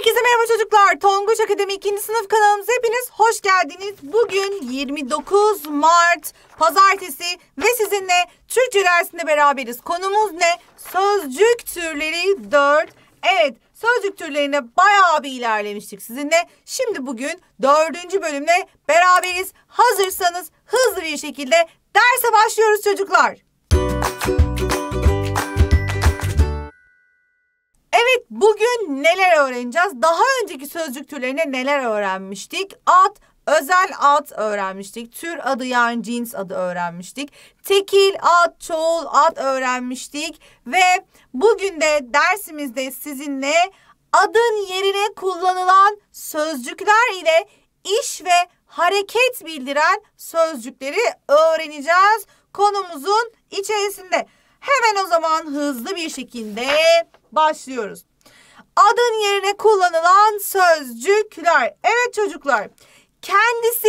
Herkese merhaba çocuklar. Tonguç Akademi 2. sınıf kanalımıza hepiniz hoş geldiniz. Bugün 29 Mart Pazartesi ve sizinle Türkçe dersinde beraberiz. Konumuz ne? Sözcük türleri 4. Evet sözcük türlerine bayağı bir ilerlemiştik sizinle. Şimdi bugün 4. bölümle beraberiz. Hazırsanız hızlı bir şekilde derse başlıyoruz çocuklar. Evet bugün neler öğreneceğiz? Daha önceki sözcük türlerine neler öğrenmiştik? At, özel at öğrenmiştik. Tür adı yani cins adı öğrenmiştik. Tekil at, çoğul at öğrenmiştik. Ve bugün de dersimizde sizinle adın yerine kullanılan sözcükler ile iş ve hareket bildiren sözcükleri öğreneceğiz konumuzun içerisinde. Hemen o zaman hızlı bir şekilde başlıyoruz. Adın yerine kullanılan sözcükler. Evet çocuklar. Kendisi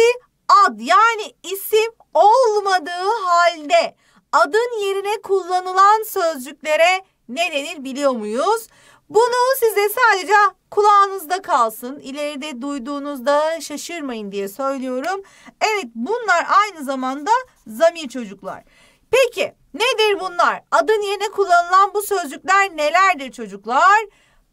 ad yani isim olmadığı halde adın yerine kullanılan sözcüklere ne denir biliyor muyuz? Bunu size sadece kulağınızda kalsın. İleride duyduğunuzda şaşırmayın diye söylüyorum. Evet bunlar aynı zamanda zamir çocuklar. Peki nedir bunlar? Adın yerine kullanılan bu sözcükler nelerdir çocuklar?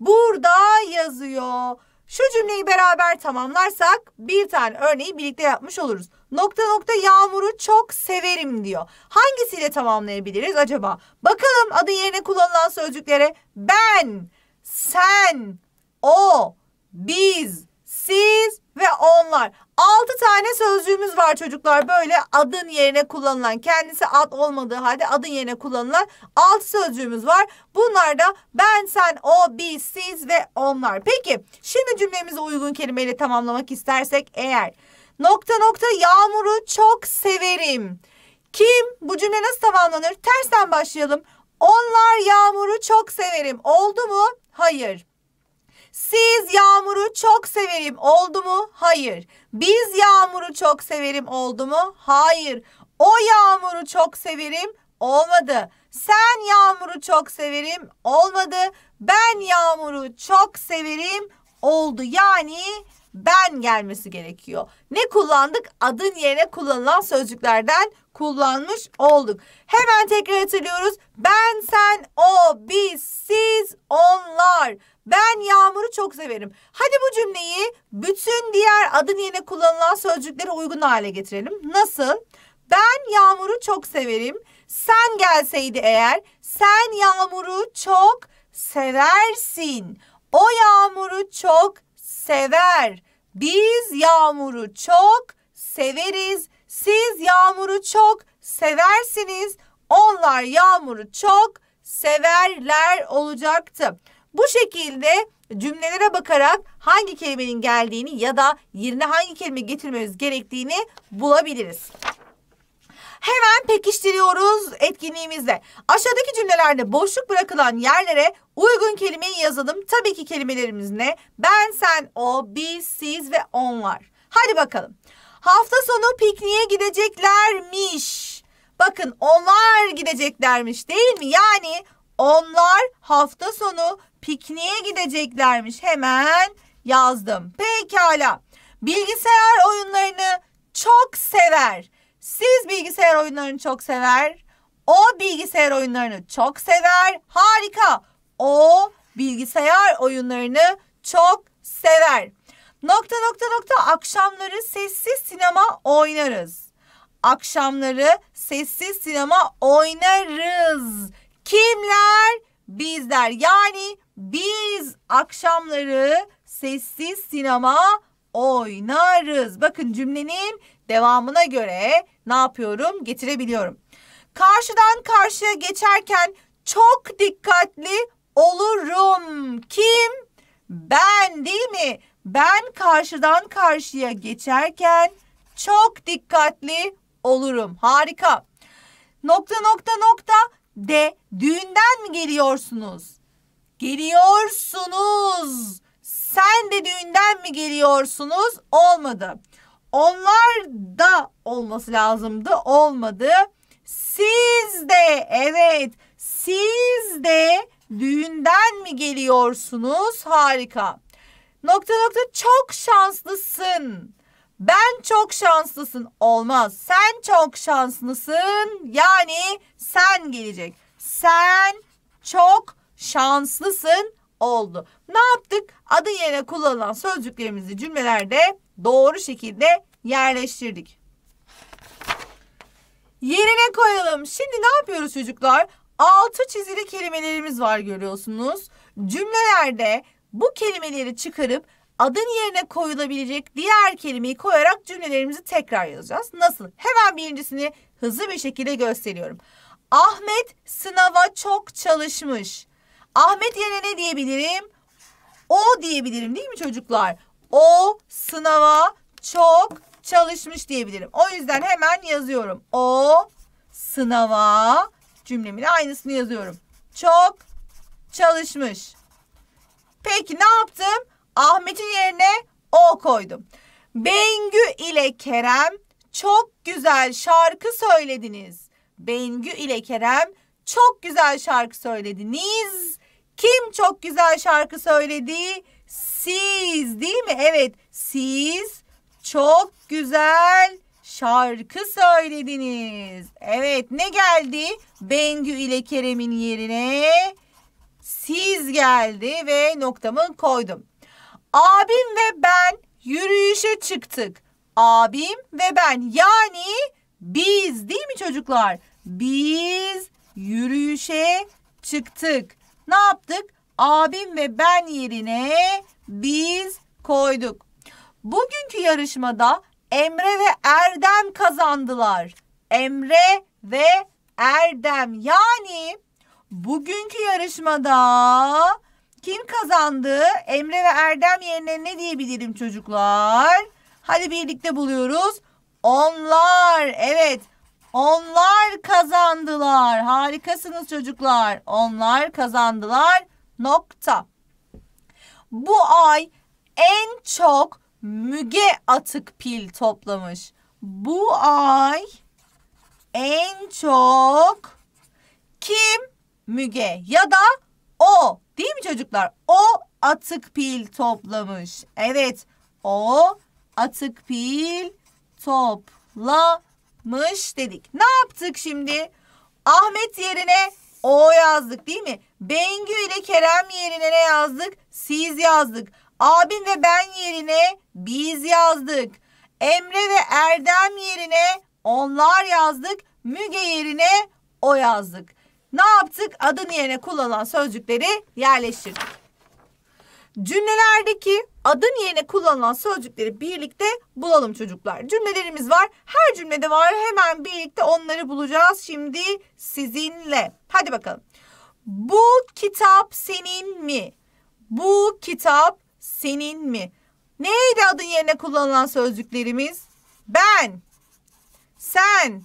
Burada yazıyor. Şu cümleyi beraber tamamlarsak bir tane örneği birlikte yapmış oluruz. Nokta nokta yağmuru çok severim diyor. Hangisiyle tamamlayabiliriz acaba? Bakalım adı yerine kullanılan sözcüklere ben, sen, o, biz, siz ve onlar. Altı tane sözcüğümüz var çocuklar. Böyle adın yerine kullanılan, kendisi ad olmadığı halde adın yerine kullanılan altı sözcüğümüz var. Bunlar da ben, sen, o, biz, siz ve onlar. Peki şimdi cümlemizi uygun kelimeyle tamamlamak istersek eğer nokta nokta yağmuru çok severim. Kim? Bu cümle nasıl tamamlanır? Tersten başlayalım. Onlar yağmuru çok severim. Oldu mu? Hayır. Siz yağmuru çok severim oldu mu? Hayır. Biz yağmuru çok severim oldu mu? Hayır. O yağmuru çok severim olmadı. Sen yağmuru çok severim olmadı. Ben yağmuru çok severim oldu. Yani ben gelmesi gerekiyor. Ne kullandık? Adın yerine kullanılan sözcüklerden kullanmış olduk. Hemen tekrar hatırlıyoruz. Ben, sen, o, biz, siz, onlar. Ben yağmuru çok severim. Hadi bu cümleyi bütün diğer adın yerine kullanılan sözcüklere uygun hale getirelim. Nasıl? Ben yağmuru çok severim. Sen gelseydi eğer sen yağmuru çok seversin. O yağmuru çok sever. Biz yağmuru çok severiz. Siz yağmuru çok seversiniz. Onlar yağmuru çok severler olacaktı. Bu şekilde cümlelere bakarak hangi kelimenin geldiğini ya da yerine hangi kelime getirmemiz gerektiğini bulabiliriz. Hemen pekiştiriyoruz etkinliğimizde. Aşağıdaki cümlelerde boşluk bırakılan yerlere uygun kelimeyi yazalım. Tabii ki kelimelerimiz ne? Ben, sen, o, biz, siz ve onlar. Hadi bakalım. Hafta sonu pikniğe gideceklermiş. Bakın onlar gideceklermiş değil mi? Yani onlar hafta sonu pikniğe gideceklermiş. Hemen yazdım. Pekala. Bilgisayar oyunlarını çok sever. Siz bilgisayar oyunlarını çok sever. O bilgisayar oyunlarını çok sever. Harika. O bilgisayar oyunlarını çok sever. Nokta nokta nokta akşamları sessiz sinema oynarız. Akşamları sessiz sinema oynarız. Kimler? Bizler. Yani biz akşamları sessiz sinema oynarız. Bakın cümlenin devamına göre ne yapıyorum? Getirebiliyorum. Karşıdan karşıya geçerken çok dikkatli olurum. Kim? Ben değil mi? Ben karşıdan karşıya geçerken çok dikkatli olurum. Harika. Nokta nokta nokta de düğünden mi geliyorsunuz? Geliyorsunuz. Sen de düğünden mi geliyorsunuz? Olmadı. Onlar da olması lazımdı. Olmadı. Siz de evet siz de düğünden mi geliyorsunuz? Harika. Nokta nokta çok şanslısın. Ben çok şanslısın olmaz. Sen çok şanslısın. Yani sen gelecek. Sen çok şanslısın oldu. Ne yaptık? Adın yerine kullanılan sözcüklerimizi cümlelerde doğru şekilde yerleştirdik. Yerine koyalım. Şimdi ne yapıyoruz çocuklar? Altı çizili kelimelerimiz var görüyorsunuz. Cümlelerde bu kelimeleri çıkarıp adın yerine koyulabilecek diğer kelimeyi koyarak cümlelerimizi tekrar yazacağız. Nasıl? Hemen birincisini hızlı bir şekilde gösteriyorum. Ahmet sınava çok çalışmış. Ahmet yerine ne diyebilirim? O diyebilirim değil mi çocuklar? O sınava çok çalışmış diyebilirim. O yüzden hemen yazıyorum. O sınava cümlemin aynısını yazıyorum. Çok çalışmış. Peki ne yaptım? Ahmet'in yerine o koydum. Bengü ile Kerem çok güzel şarkı söylediniz. Bengü ile Kerem çok güzel şarkı söylediniz kim çok güzel şarkı söyledi? Siz değil mi? Evet siz çok güzel şarkı söylediniz. Evet ne geldi? Bengü ile Kerem'in yerine siz geldi ve noktamı koydum. Abim ve ben yürüyüşe çıktık. Abim ve ben yani biz değil mi çocuklar? Biz yürüyüşe çıktık ne yaptık? Abim ve ben yerine biz koyduk. Bugünkü yarışmada Emre ve Erdem kazandılar. Emre ve Erdem yani bugünkü yarışmada kim kazandı? Emre ve Erdem yerine ne diyebilirim çocuklar? Hadi birlikte buluyoruz. Onlar evet onlar kazandılar. Harikasınız çocuklar. Onlar kazandılar. Nokta. Bu ay en çok Müge atık pil toplamış. Bu ay en çok kim? Müge ya da o değil mi çocuklar? O atık pil toplamış. Evet o atık pil toplamış yapmış dedik. Ne yaptık şimdi? Ahmet yerine O yazdık değil mi? Bengü ile Kerem yerine ne yazdık? Siz yazdık. Abim ve ben yerine biz yazdık. Emre ve Erdem yerine onlar yazdık. Müge yerine o yazdık. Ne yaptık? Adın yerine kullanılan sözcükleri yerleştirdik. Cümlelerdeki adın yerine kullanılan sözcükleri birlikte bulalım çocuklar. Cümlelerimiz var. Her cümlede var. Hemen birlikte onları bulacağız şimdi sizinle. Hadi bakalım. Bu kitap senin mi? Bu kitap senin mi? Neydi adın yerine kullanılan sözcüklerimiz? Ben, sen,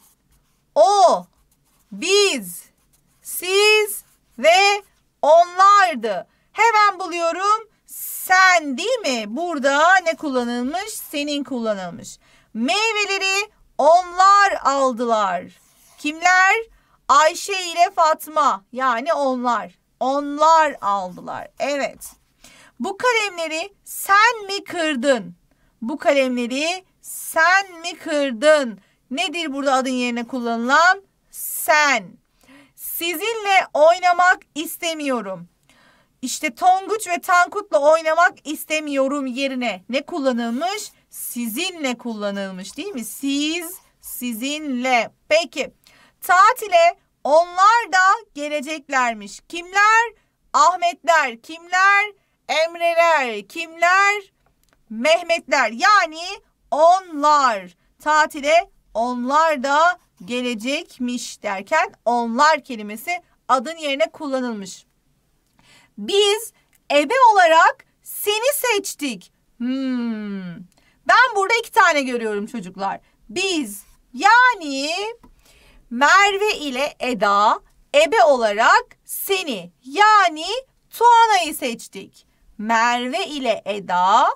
o, biz, siz ve onlardı. Hemen buluyorum sen değil mi? Burada ne kullanılmış? Senin kullanılmış. Meyveleri onlar aldılar. Kimler? Ayşe ile Fatma. Yani onlar. Onlar aldılar. Evet. Bu kalemleri sen mi kırdın? Bu kalemleri sen mi kırdın? Nedir burada adın yerine kullanılan? Sen. Sizinle oynamak istemiyorum. İşte Tonguç ve Tankut'la oynamak istemiyorum yerine ne kullanılmış? Sizinle kullanılmış değil mi? Siz, sizinle. Peki tatile onlar da geleceklermiş. Kimler? Ahmetler, kimler? Emreler, kimler? Mehmetler. Yani onlar tatile onlar da gelecekmiş derken onlar kelimesi adın yerine kullanılmış. Biz ebe olarak seni seçtik. Hmm. Ben burada iki tane görüyorum çocuklar. Biz yani Merve ile Eda ebe olarak seni yani Tuana'yı seçtik. Merve ile Eda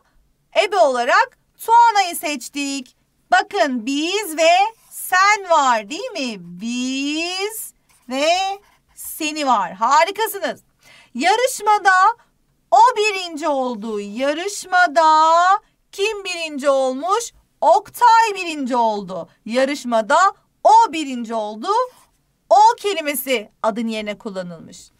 ebe olarak Tuana'yı seçtik. Bakın biz ve sen var değil mi? Biz ve seni var. Harikasınız. Yarışmada o birinci oldu. Yarışmada kim birinci olmuş? Oktay birinci oldu. Yarışmada o birinci oldu. O kelimesi adın yerine kullanılmış.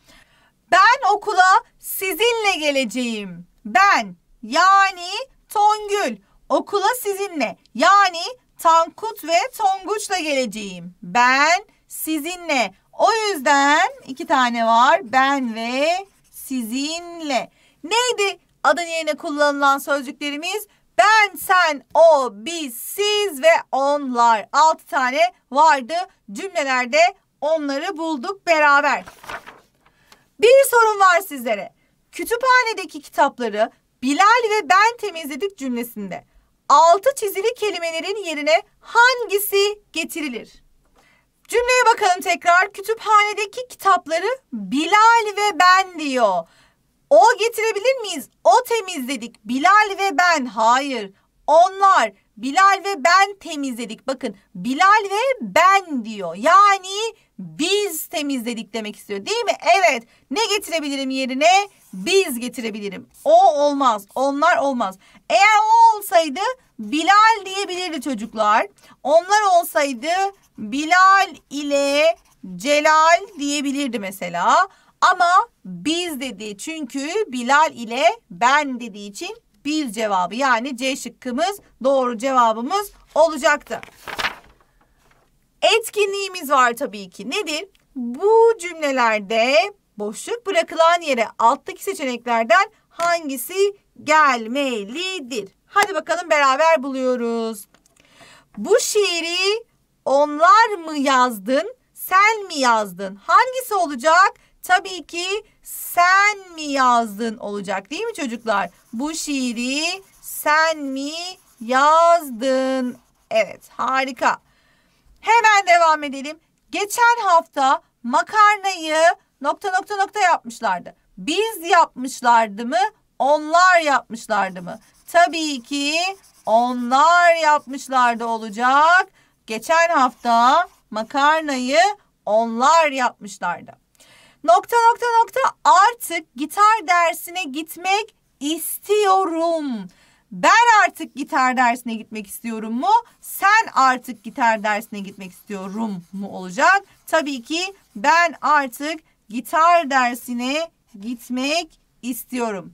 Ben okula sizinle geleceğim. Ben yani Tongül okula sizinle yani Tankut ve Tonguç'la geleceğim. Ben sizinle o yüzden iki tane var. Ben ve sizinle. Neydi adın yerine kullanılan sözcüklerimiz? Ben, sen, o, biz, siz ve onlar. Altı tane vardı cümlelerde onları bulduk beraber. Bir sorun var sizlere. Kütüphanedeki kitapları Bilal ve ben temizledik cümlesinde altı çizili kelimelerin yerine hangisi getirilir? Cümleye bakalım tekrar. Kütüphanedeki kitapları Bilal ve ben diyor. O getirebilir miyiz? O temizledik. Bilal ve ben. Hayır. Onlar Bilal ve ben temizledik. Bakın Bilal ve ben diyor. Yani biz temizledik demek istiyor değil mi? Evet. Ne getirebilirim yerine? Biz getirebilirim. O olmaz. Onlar olmaz. Eğer o olsaydı Bilal diyebilirdi çocuklar. Onlar olsaydı Bilal ile Celal diyebilirdi mesela. Ama biz dedi çünkü Bilal ile ben dediği için biz cevabı yani C şıkkımız doğru cevabımız olacaktı. Etkinliğimiz var tabii ki. Nedir? Bu cümlelerde boşluk bırakılan yere alttaki seçeneklerden hangisi gelmelidir? Hadi bakalım beraber buluyoruz. Bu şiiri onlar mı yazdın, sen mi yazdın? Hangisi olacak? Tabii ki sen mi yazdın olacak değil mi çocuklar? Bu şiiri sen mi yazdın? Evet harika. Hemen devam edelim. Geçen hafta makarnayı nokta nokta nokta yapmışlardı. Biz yapmışlardı mı? Onlar yapmışlardı mı? Tabii ki onlar yapmışlardı olacak. Geçen hafta makarnayı onlar yapmışlardı. Nokta nokta nokta artık gitar dersine gitmek istiyorum. Ben artık gitar dersine gitmek istiyorum mu? Sen artık gitar dersine gitmek istiyorum mu olacak? Tabii ki ben artık gitar dersine gitmek istiyorum.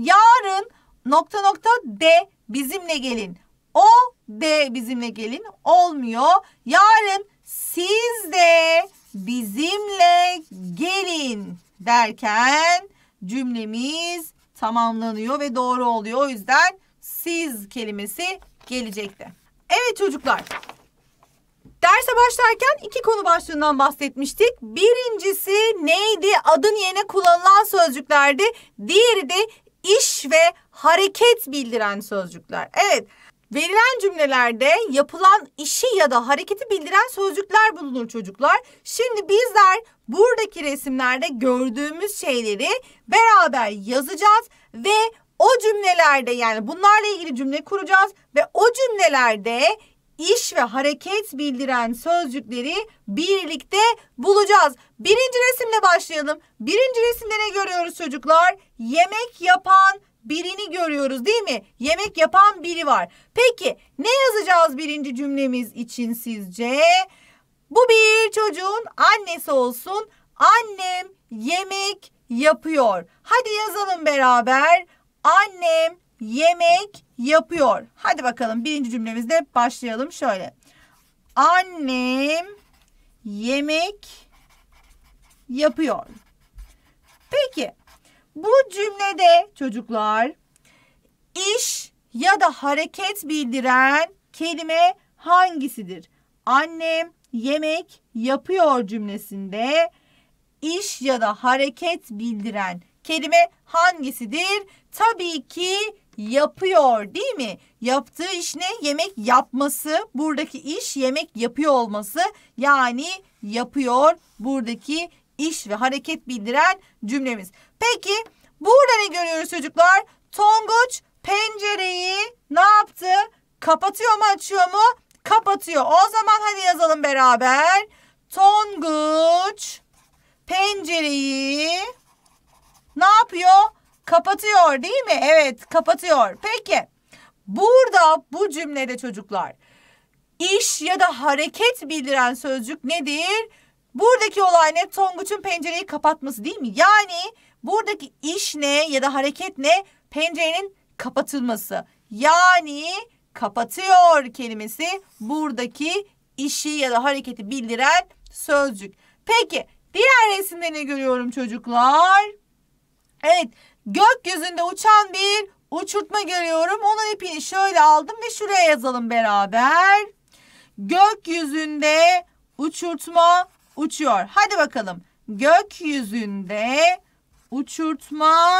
Yarın nokta nokta D bizimle gelin. O D bizimle gelin olmuyor. Yarın siz de bizimle gelin derken cümlemiz tamamlanıyor ve doğru oluyor. O yüzden siz kelimesi gelecekti. Evet çocuklar. Derse başlarken iki konu başlığından bahsetmiştik. Birincisi neydi? Adın yerine kullanılan sözcüklerdi. Diğeri de iş ve hareket bildiren sözcükler. Evet, verilen cümlelerde yapılan işi ya da hareketi bildiren sözcükler bulunur çocuklar. Şimdi bizler buradaki resimlerde gördüğümüz şeyleri beraber yazacağız ve o cümlelerde yani bunlarla ilgili cümle kuracağız ve o cümlelerde iş ve hareket bildiren sözcükleri birlikte bulacağız. Birinci resimle başlayalım. Birinci resimde ne görüyoruz çocuklar? Yemek yapan birini görüyoruz değil mi? Yemek yapan biri var. Peki ne yazacağız birinci cümlemiz için sizce? Bu bir çocuğun annesi olsun. Annem yemek yapıyor. Hadi yazalım beraber. Annem yemek yapıyor. Hadi bakalım birinci cümlemizde başlayalım şöyle. Annem yemek yapıyor. Peki bu cümlede çocuklar iş ya da hareket bildiren kelime hangisidir? Annem yemek yapıyor cümlesinde iş ya da hareket bildiren kelime hangisidir? Tabii ki yapıyor değil mi? Yaptığı iş ne? Yemek yapması. Buradaki iş yemek yapıyor olması. Yani yapıyor buradaki iş ve hareket bildiren cümlemiz. Peki burada ne görüyoruz çocuklar? Tonguç pencereyi ne yaptı? Kapatıyor mu açıyor mu? Kapatıyor. O zaman hadi yazalım beraber. Tonguç pencereyi ne yapıyor? Kapatıyor değil mi? Evet kapatıyor. Peki burada bu cümlede çocuklar iş ya da hareket bildiren sözcük nedir? Buradaki olay ne? Tonguç'un pencereyi kapatması değil mi? Yani buradaki iş ne ya da hareket ne? Pencerenin kapatılması. Yani kapatıyor kelimesi buradaki işi ya da hareketi bildiren sözcük. Peki diğer resimde ne görüyorum çocuklar. Evet gökyüzünde uçan bir uçurtma görüyorum. Onun ipini şöyle aldım ve şuraya yazalım beraber. Gökyüzünde uçurtma uçuyor. Hadi bakalım. Gökyüzünde uçurtma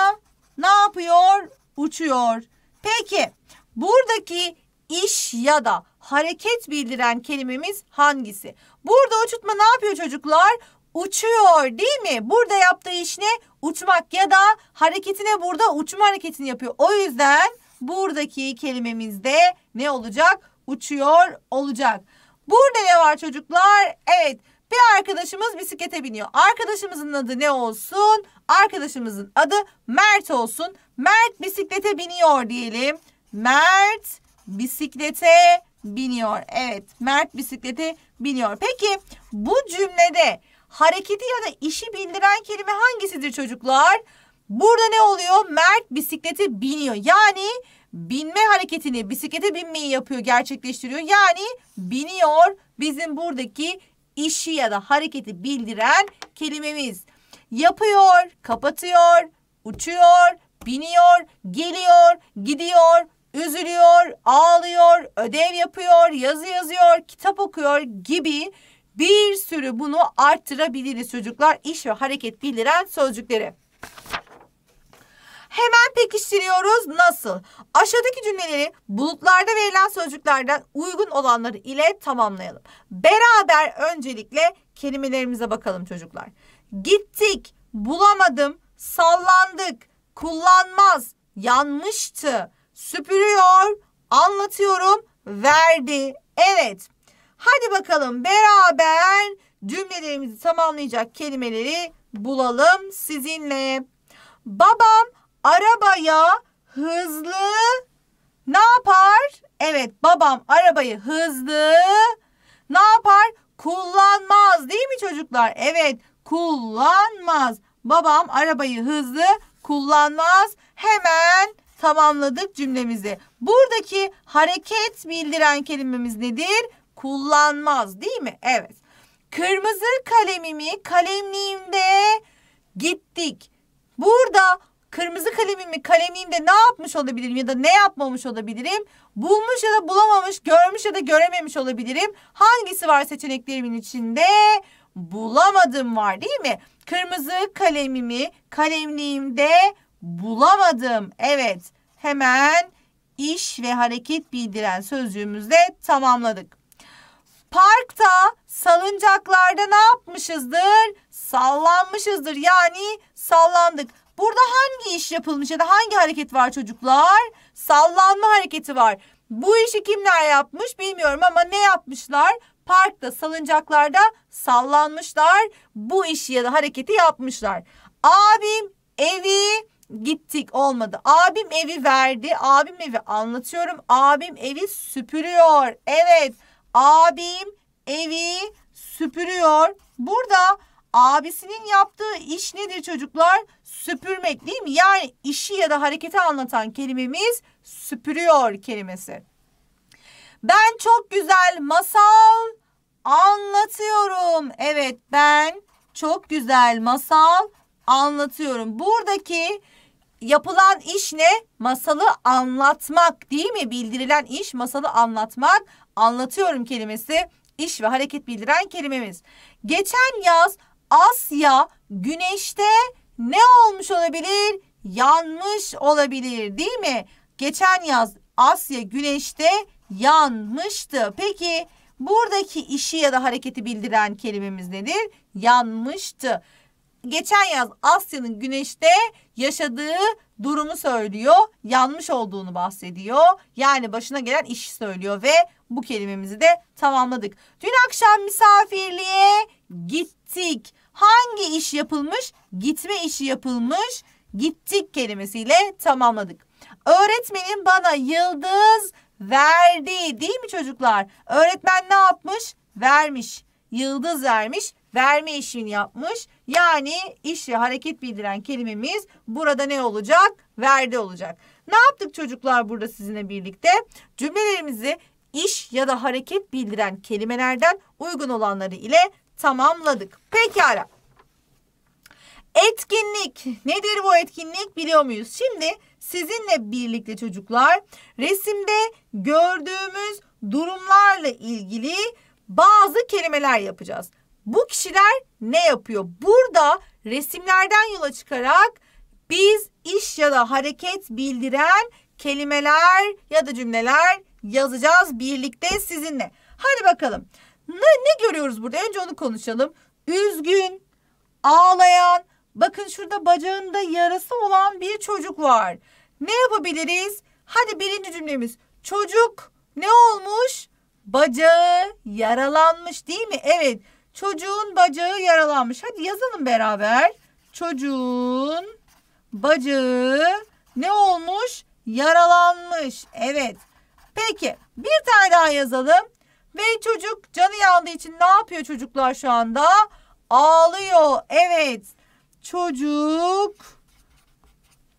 ne yapıyor? Uçuyor. Peki buradaki iş ya da hareket bildiren kelimemiz hangisi? Burada uçurtma ne yapıyor çocuklar? uçuyor değil mi? Burada yaptığı iş ne? Uçmak ya da hareketine burada uçma hareketini yapıyor. O yüzden buradaki kelimemizde ne olacak? Uçuyor olacak. Burada ne var çocuklar? Evet bir arkadaşımız bisiklete biniyor. Arkadaşımızın adı ne olsun? Arkadaşımızın adı Mert olsun. Mert bisiklete biniyor diyelim. Mert bisiklete biniyor. Evet Mert bisiklete biniyor. Peki bu cümlede hareketi ya da işi bildiren kelime hangisidir çocuklar? Burada ne oluyor? Mert bisikleti biniyor. Yani binme hareketini, bisiklete binmeyi yapıyor, gerçekleştiriyor. Yani biniyor bizim buradaki işi ya da hareketi bildiren kelimemiz. Yapıyor, kapatıyor, uçuyor, biniyor, geliyor, gidiyor, üzülüyor, ağlıyor, ödev yapıyor, yazı yazıyor, kitap okuyor gibi bir sürü bunu arttırabiliriz çocuklar. İş ve hareket bildiren sözcükleri. Hemen pekiştiriyoruz nasıl? Aşağıdaki cümleleri bulutlarda verilen sözcüklerden uygun olanları ile tamamlayalım. Beraber öncelikle kelimelerimize bakalım çocuklar. Gittik, bulamadım, sallandık, kullanmaz, yanmıştı, süpürüyor, anlatıyorum, verdi. Evet, Hadi bakalım beraber cümlelerimizi tamamlayacak kelimeleri bulalım sizinle. Babam arabaya hızlı ne yapar? Evet babam arabayı hızlı ne yapar? Kullanmaz değil mi çocuklar? Evet kullanmaz. Babam arabayı hızlı kullanmaz. Hemen tamamladık cümlemizi. Buradaki hareket bildiren kelimemiz nedir? kullanmaz değil mi? Evet. Kırmızı kalemimi kalemliğimde gittik. Burada kırmızı kalemimi kalemliğimde ne yapmış olabilirim ya da ne yapmamış olabilirim? Bulmuş ya da bulamamış, görmüş ya da görememiş olabilirim. Hangisi var seçeneklerimin içinde? Bulamadım var değil mi? Kırmızı kalemimi kalemliğimde bulamadım. Evet hemen iş ve hareket bildiren sözcüğümüzle tamamladık. Parkta salıncaklarda ne yapmışızdır? Sallanmışızdır. Yani sallandık. Burada hangi iş yapılmış ya da hangi hareket var çocuklar? Sallanma hareketi var. Bu işi kimler yapmış bilmiyorum ama ne yapmışlar? Parkta salıncaklarda sallanmışlar. Bu işi ya da hareketi yapmışlar. Abim evi gittik olmadı. Abim evi verdi. Abim evi anlatıyorum. Abim evi süpürüyor. Evet. Abim evi süpürüyor. Burada abisinin yaptığı iş nedir çocuklar? Süpürmek değil mi? Yani işi ya da hareketi anlatan kelimemiz süpürüyor kelimesi. Ben çok güzel masal anlatıyorum. Evet ben çok güzel masal anlatıyorum. Buradaki yapılan iş ne? Masalı anlatmak değil mi? Bildirilen iş masalı anlatmak. Anlatıyorum kelimesi iş ve hareket bildiren kelimemiz. Geçen yaz Asya güneşte ne olmuş olabilir? Yanmış olabilir değil mi? Geçen yaz Asya güneşte yanmıştı. Peki buradaki işi ya da hareketi bildiren kelimemiz nedir? Yanmıştı geçen yaz Asya'nın güneşte yaşadığı durumu söylüyor. Yanmış olduğunu bahsediyor. Yani başına gelen işi söylüyor ve bu kelimemizi de tamamladık. Dün akşam misafirliğe gittik. Hangi iş yapılmış? Gitme işi yapılmış. Gittik kelimesiyle tamamladık. Öğretmenim bana yıldız verdi değil mi çocuklar? Öğretmen ne yapmış? Vermiş. Yıldız vermiş. Verme işini yapmış yani işi hareket bildiren kelimemiz burada ne olacak? Verdi olacak. Ne yaptık çocuklar burada sizinle birlikte? Cümlelerimizi iş ya da hareket bildiren kelimelerden uygun olanları ile tamamladık. Pekala. Etkinlik. Nedir bu etkinlik biliyor muyuz? Şimdi sizinle birlikte çocuklar resimde gördüğümüz durumlarla ilgili bazı kelimeler yapacağız bu kişiler ne yapıyor? Burada resimlerden yola çıkarak biz iş ya da hareket bildiren kelimeler ya da cümleler yazacağız birlikte sizinle. Hadi bakalım. Ne, ne görüyoruz burada? Önce onu konuşalım. Üzgün, ağlayan, bakın şurada bacağında yarası olan bir çocuk var. Ne yapabiliriz? Hadi birinci cümlemiz. Çocuk ne olmuş? Bacağı yaralanmış değil mi? Evet. Çocuğun bacağı yaralanmış. Hadi yazalım beraber. Çocuğun bacağı ne olmuş? Yaralanmış. Evet. Peki bir tane daha yazalım. Ve çocuk canı yandığı için ne yapıyor çocuklar şu anda? Ağlıyor. Evet. Çocuk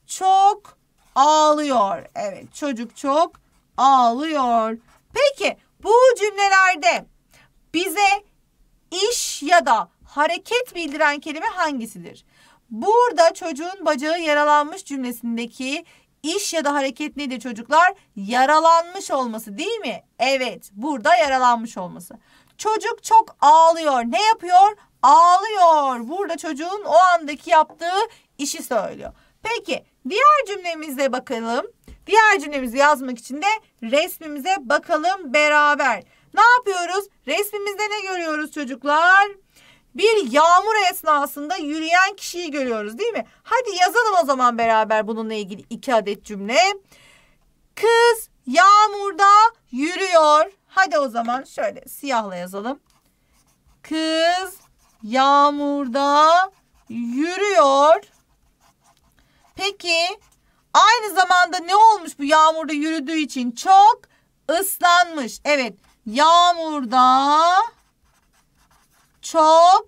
çok ağlıyor. Evet çocuk çok ağlıyor. Peki bu cümlelerde bize iş ya da hareket bildiren kelime hangisidir? Burada çocuğun bacağı yaralanmış cümlesindeki iş ya da hareket nedir çocuklar? Yaralanmış olması değil mi? Evet burada yaralanmış olması. Çocuk çok ağlıyor. Ne yapıyor? Ağlıyor. Burada çocuğun o andaki yaptığı işi söylüyor. Peki diğer cümlemize bakalım. Diğer cümlemizi yazmak için de resmimize bakalım beraber. Ne yapıyoruz? Resmimizde ne görüyoruz çocuklar? Bir yağmur esnasında yürüyen kişiyi görüyoruz değil mi? Hadi yazalım o zaman beraber bununla ilgili iki adet cümle. Kız yağmurda yürüyor. Hadi o zaman şöyle siyahla yazalım. Kız yağmurda yürüyor. Peki aynı zamanda ne olmuş bu yağmurda yürüdüğü için? Çok ıslanmış. Evet yağmurda çok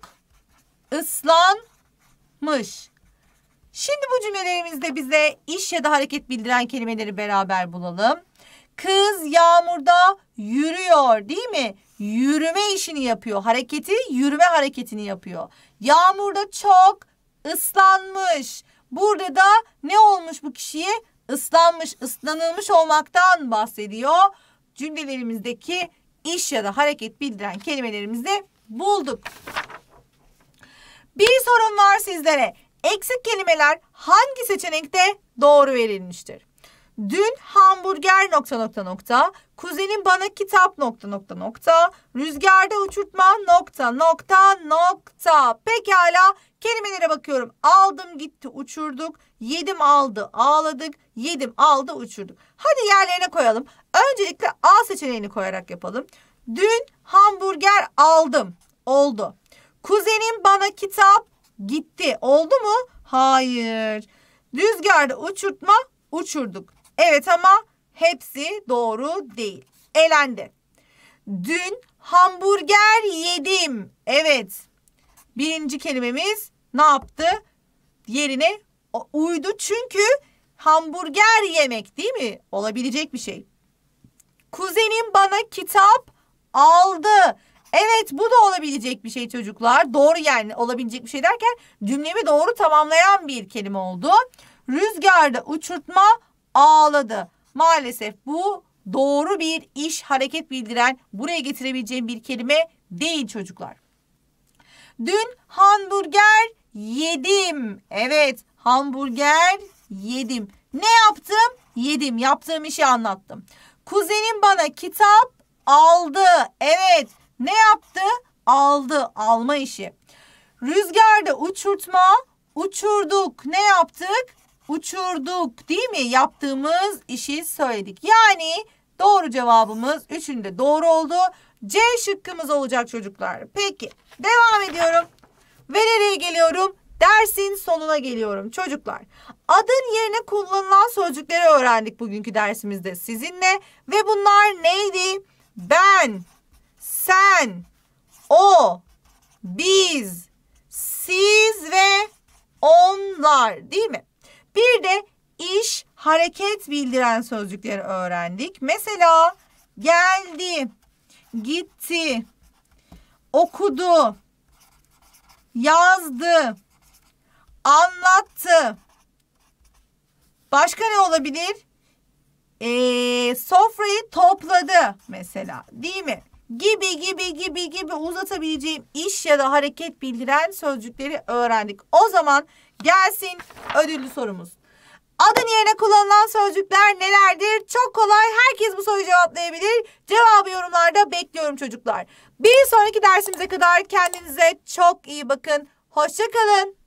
ıslanmış. Şimdi bu cümlelerimizde bize iş ya da hareket bildiren kelimeleri beraber bulalım. Kız yağmurda yürüyor değil mi? Yürüme işini yapıyor. Hareketi yürüme hareketini yapıyor. Yağmurda çok ıslanmış. Burada da ne olmuş bu kişiye? Islanmış, ıslanılmış olmaktan bahsediyor. Cümlelerimizdeki iş ya da hareket bildiren kelimelerimizi bulduk. Bir sorun var sizlere. Eksik kelimeler hangi seçenekte doğru verilmiştir? Dün hamburger nokta nokta nokta, kuzenim bana kitap nokta nokta nokta, rüzgarda uçurtma nokta nokta nokta. Pekala kelimelere bakıyorum. Aldım gitti uçurduk, Yedim aldı ağladık. Yedim aldı uçurduk. Hadi yerlerine koyalım. Öncelikle A seçeneğini koyarak yapalım. Dün hamburger aldım. Oldu. Kuzenim bana kitap gitti. Oldu mu? Hayır. Rüzgarda uçurtma uçurduk. Evet ama hepsi doğru değil. Elendi. Dün hamburger yedim. Evet. Birinci kelimemiz ne yaptı? Yerine uydu çünkü hamburger yemek değil mi? Olabilecek bir şey. Kuzenim bana kitap aldı. Evet bu da olabilecek bir şey çocuklar. Doğru yani olabilecek bir şey derken cümlemi doğru tamamlayan bir kelime oldu. Rüzgarda uçurtma ağladı. Maalesef bu doğru bir iş hareket bildiren buraya getirebileceğim bir kelime değil çocuklar. Dün hamburger yedim. Evet hamburger yedim. Ne yaptım? Yedim. Yaptığım işi anlattım. Kuzenim bana kitap aldı. Evet. Ne yaptı? Aldı. Alma işi. Rüzgarda uçurtma uçurduk. Ne yaptık? Uçurduk değil mi? Yaptığımız işi söyledik. Yani doğru cevabımız üçünde doğru oldu. C şıkkımız olacak çocuklar. Peki devam ediyorum. Ve nereye geliyorum? Dersin sonuna geliyorum çocuklar. Adın yerine kullanılan sözcükleri öğrendik bugünkü dersimizde sizinle. Ve bunlar neydi? Ben, sen, o, biz, siz ve onlar değil mi? Bir de iş, hareket bildiren sözcükleri öğrendik. Mesela geldi, gitti, okudu, yazdı, anlattı. Başka ne olabilir? Ee, sofrayı topladı mesela değil mi? Gibi gibi gibi gibi uzatabileceğim iş ya da hareket bildiren sözcükleri öğrendik. O zaman gelsin ödüllü sorumuz. Adın yerine kullanılan sözcükler nelerdir? Çok kolay. Herkes bu soruyu cevaplayabilir. Cevabı yorumlarda bekliyorum çocuklar. Bir sonraki dersimize kadar kendinize çok iyi bakın. Hoşçakalın.